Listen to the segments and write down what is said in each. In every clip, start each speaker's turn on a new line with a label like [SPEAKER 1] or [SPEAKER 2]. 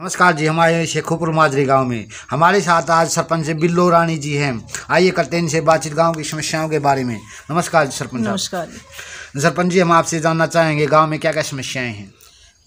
[SPEAKER 1] नमस्कार जी हमारे शेखोपुर माजरी गांव में हमारे साथ आज सरपंच बिल्लो रानी जी हैं आइए करते हैं इनसे बातचीत गांव की समस्याओं के बारे में नमस्कार जी सरपंच नमस्कार सरपंच जी हम आपसे जानना चाहेंगे गांव में क्या क्या समस्याएं हैं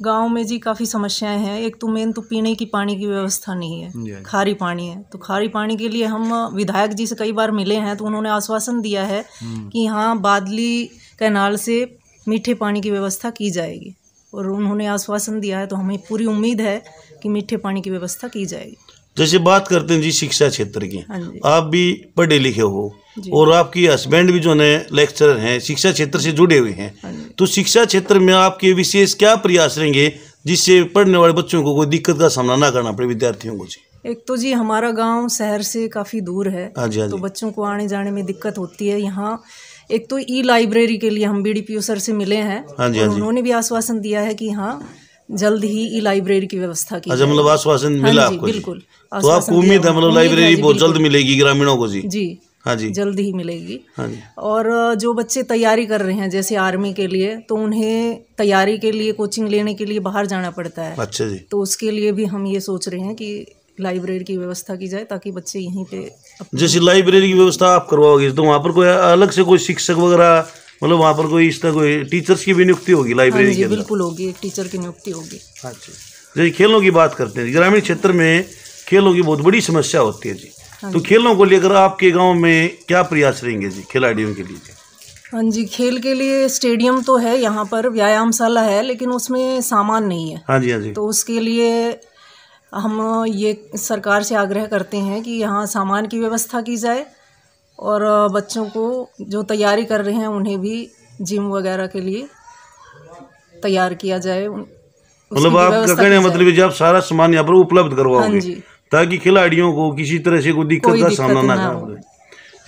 [SPEAKER 2] गांव में जी काफ़ी समस्याएं हैं एक तो मेन तो पीने की पानी की व्यवस्था नहीं है खारी पानी है तो खारी पानी के लिए हम विधायक जी से कई बार मिले हैं तो उन्होंने आश्वासन दिया है हम्म। कि हाँ बादली कैनाल से मीठे पानी की व्यवस्था की जाएगी और उन्होंने आश्वासन दिया है तो हमें पूरी उम्मीद है कि मीठे पानी की व्यवस्था की जाएगी
[SPEAKER 1] जैसे बात करते हैं जी शिक्षा क्षेत्र की हाँ आप भी पढ़े लिखे हो और आपकी हस्बैंड भी जो है लेक्चरर हैं शिक्षा क्षेत्र से जुड़े हुए हैं हाँ तो शिक्षा क्षेत्र में आपके विशेष क्या प्रयास रहेंगे जिससे पढ़ने वाले बच्चों को कोई दिक्कत का सामना ना करना पड़े विद्यार्थियों को जी
[SPEAKER 2] एक तो जी हमारा गांव शहर से काफ़ी दूर है आजी, हाँ आजी। तो बच्चों को आने जाने में दिक्कत होती है यहाँ एक तो ई लाइब्रेरी के लिए हम बी सर से मिले हैं
[SPEAKER 1] हाँ जी, हाँ जी। उन्होंने
[SPEAKER 2] भी आश्वासन दिया है कि हाँ जल्द ही ई लाइब्रेरी की व्यवस्था की अच्छा मतलब आश्वासन हाँ मिला हाँ आपको बिल्कुल तो आपको उम्मीद है मतलब लाइब्रेरी बहुत जल्द
[SPEAKER 1] मिलेगी ग्रामीणों को जी जी हाँ जी
[SPEAKER 2] जल्द ही मिलेगी हाँ जी और जो बच्चे तैयारी कर रहे हैं जैसे आर्मी के लिए तो उन्हें तैयारी के लिए कोचिंग लेने के लिए बाहर जाना पड़ता है अच्छा जी तो उसके लिए भी हम ये सोच रहे हैं कि लाइब्रेरी की व्यवस्था की जाए ताकि बच्चे यहीं पे
[SPEAKER 1] जैसे लाइब्रेरी की व्यवस्था आप करवाओगे तो वहाँ पर कोई अलग से कोई शिक्षक वगैरह मतलब वहाँ पर कोई इस तरह कोई टीचर्स की भी नियुक्ति होगी लाइब्रेरी की हाँ बिल्कुल
[SPEAKER 2] होगी एक टीचर की नियुक्ति होगी अच्छा
[SPEAKER 1] जैसे खेलों की बात करते हैं ग्रामीण क्षेत्र में खेलों की बहुत बड़ी समस्या होती है जी हाँ तो खेलों को लेकर आपके गाँव में क्या प्रयास रहेंगे जी खिलाड़ियों के लिए
[SPEAKER 2] हाँ जी खेल के लिए स्टेडियम तो है यहाँ पर व्यायामशाला है लेकिन उसमें सामान नहीं है हाँ जी हाँ जी तो उसके लिए हम ये सरकार से आग्रह करते हैं कि यहाँ सामान की व्यवस्था की जाए और बच्चों को जो तैयारी कर रहे हैं उन्हें भी जिम वगैरह के लिए तैयार किया जाए मतलब आपका कहने मतलब
[SPEAKER 1] जब सारा सामान यहाँ पर उपलब्ध करवाओगे हाँ ताकि खिलाड़ियों को किसी तरह से कोई दिक्कत का सामना ना करना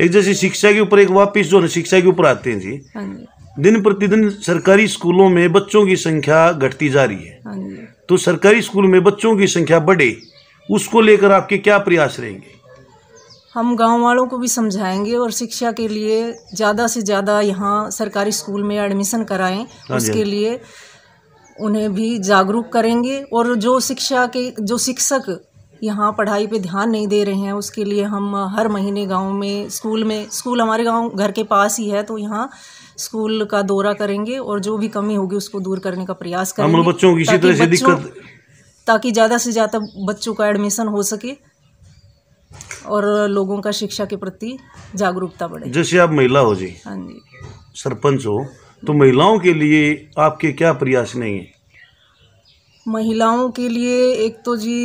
[SPEAKER 1] एक जैसे शिक्षा के ऊपर एक वापिस जो है शिक्षा के ऊपर आते हैं
[SPEAKER 2] हाँ जी
[SPEAKER 1] दिन प्रतिदिन सरकारी स्कूलों में बच्चों की संख्या घटती जा रही है हाँ तो सरकारी स्कूल में बच्चों की संख्या बढ़े उसको लेकर आपके क्या प्रयास रहेंगे
[SPEAKER 2] हम गांव वालों को भी समझाएंगे और शिक्षा के लिए ज़्यादा से ज़्यादा यहाँ सरकारी स्कूल में एडमिशन कराएं हाँ हाँ उसके लिए उन्हें भी जागरूक करेंगे और जो शिक्षा के जो शिक्षक यहाँ पढ़ाई पे ध्यान नहीं दे रहे हैं उसके लिए हम हर महीने गांव में स्कूल में स्कूल हमारे गांव घर के पास ही है तो यहाँ स्कूल का दौरा करेंगे और जो भी कमी होगी उसको दूर करने का प्रयास करेंगे बच्चों की ताकि ज़्यादा से ज़्यादा बच्चों का एडमिशन हो सके और लोगों का शिक्षा के प्रति जागरूकता बढ़े
[SPEAKER 1] जैसे आप महिला हो जी हाँ जी सरपंच हो तो महिलाओं के लिए आपके क्या प्रयास नहीं है
[SPEAKER 2] महिलाओं के लिए एक तो जी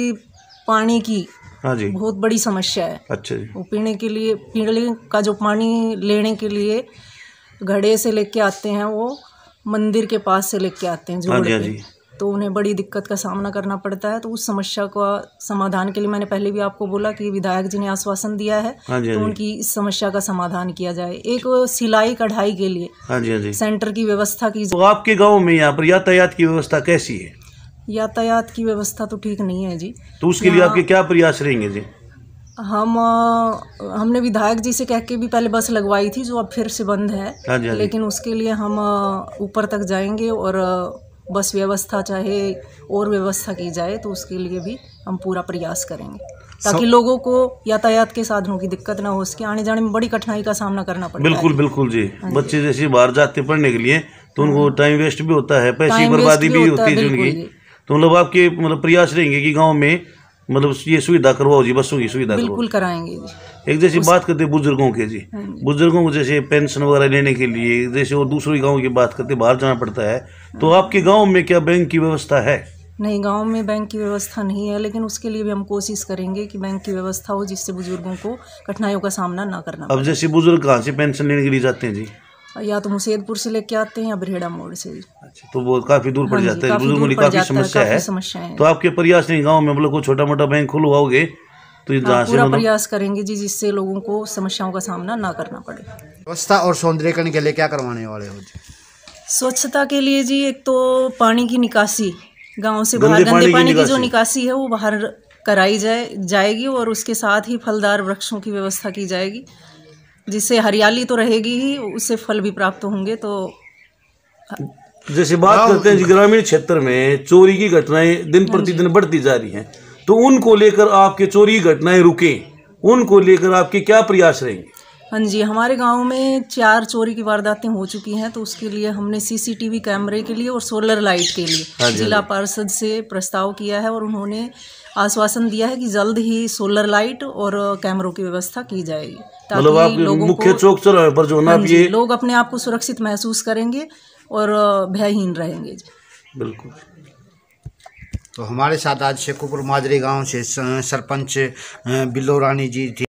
[SPEAKER 2] पानी की हाँ जी बहुत बड़ी समस्या है अच्छा जी वो पीने के लिए पीने का जो पानी लेने के लिए घड़े से लेके आते हैं वो मंदिर के पास से लेके आते हैं जो हाँ, हाँ जी, तो उन्हें बड़ी दिक्कत का सामना करना पड़ता है तो उस समस्या का समाधान के लिए मैंने पहले भी आपको बोला कि विधायक जी ने आश्वासन दिया है
[SPEAKER 1] हाँ जी, हाँ तो उनकी
[SPEAKER 2] इस समस्या का समाधान किया जाए एक सिलाई कढ़ाई के लिए हाँ जी, हाँ जी। सेंटर की व्यवस्था की तो
[SPEAKER 1] आपके गाँव में यहाँ पर यातायात की व्यवस्था कैसी है
[SPEAKER 2] यातायात की व्यवस्था तो ठीक नहीं है जी तो उसके लिए आपके
[SPEAKER 1] क्या प्रयास रहेंगे जी
[SPEAKER 2] हम हमने विधायक जी से कह के भी पहले बस लगवाई थी जो अब फिर से बंद है हाँ हाँ लेकिन उसके लिए हम ऊपर तक जाएंगे और बस व्यवस्था चाहे और व्यवस्था की जाए तो उसके लिए भी हम पूरा प्रयास करेंगे ताकि लोगों को यातायात के साधनों की दिक्कत ना हो सके आने जाने में बड़ी कठिनाई का सामना करना पड़े बिल्कुल
[SPEAKER 1] बिल्कुल हाँ जी बच्चे जैसे बाहर जाते पढ़ने के लिए तो उनको टाइम वेस्ट भी होता है पैसे बर्बादी भी होती है जिनकी तो मतलब आपके मतलब प्रयास रहेंगे कि गाँव में मतलब ये सुविधा करवाओ जी बसों की सुविधा बिल्कुल
[SPEAKER 2] कराएंगे जी एक जैसी बात
[SPEAKER 1] करते बुजुर्गों के हाँ जी बुजुर्गों को जैसे पेंशन वगैरह लेने के लिए जैसे और दूसरे गाँव की बात करते बाहर जाना पड़ता है तो हाँ। आपके गाँव में क्या बैंक की व्यवस्था है
[SPEAKER 2] नहीं गांव में बैंक की व्यवस्था नहीं है लेकिन उसके लिए भी हम कोशिश करेंगे कि बैंक की व्यवस्था हो जिससे बुजुर्गों को कठिनाइयों का सामना ना करना अब
[SPEAKER 1] जैसे बुजुर्ग कहाँ से पेंशन लेने के लिए जाते हैं जी
[SPEAKER 2] या तो मुसैदपुर से लेके आते हैं या बरेड़ा मोड़ से अच्छा,
[SPEAKER 1] तो वो काफी दूर पड़ हाँ जाता है बुजुर्गों की काफी समस्या है तो आपके प्रयास नहीं गाँव में मतलब कोई छोटा मोटा बैंक खुलवाओगे तो हाँ, पूरा मतलब- प्रयास
[SPEAKER 2] करेंगे जी जिससे लोगों को समस्याओं का सामना ना करना पड़े
[SPEAKER 1] स्वच्छता और सौंदर्यकरण के लिए क्या करवाने वाले हो जी
[SPEAKER 2] स्वच्छता के लिए जी एक तो पानी की निकासी गांव से बाहर गंदे पानी, पानी की, की जो निकासी है वो बाहर कराई जाए जाएगी और उसके साथ ही फलदार वृक्षों की व्यवस्था की जाएगी जिससे हरियाली तो रहेगी ही उससे फल भी प्राप्त होंगे तो
[SPEAKER 1] जैसे बात करते हैं ग्रामीण क्षेत्र में चोरी की घटनाएं दिन हाँ प्रतिदिन बढ़ती जा रही हैं तो उनको लेकर आपके चोरी घटनाएं रुके उनको लेकर आपके क्या प्रयास रहेंगे
[SPEAKER 2] हाँ जी हमारे गांव में चार चोरी की वारदातें हो चुकी हैं तो उसके लिए हमने सीसीटीवी कैमरे के लिए और सोलर लाइट के लिए हाँ हाँ जिला पार्षद से प्रस्ताव किया है और उन्होंने आश्वासन दिया है कि जल्द ही सोलर लाइट और कैमरों की व्यवस्था की जाएगी ताकि मतलब मुख्य चौक
[SPEAKER 1] पर जो ना हाँ ये लोग
[SPEAKER 2] अपने आप को सुरक्षित महसूस करेंगे और भयहीन रहेंगे
[SPEAKER 1] बिल्कुल तो हमारे साथ आज शेखुपुर माजरी गांव से सरपंच बिल्लो रानी जी थी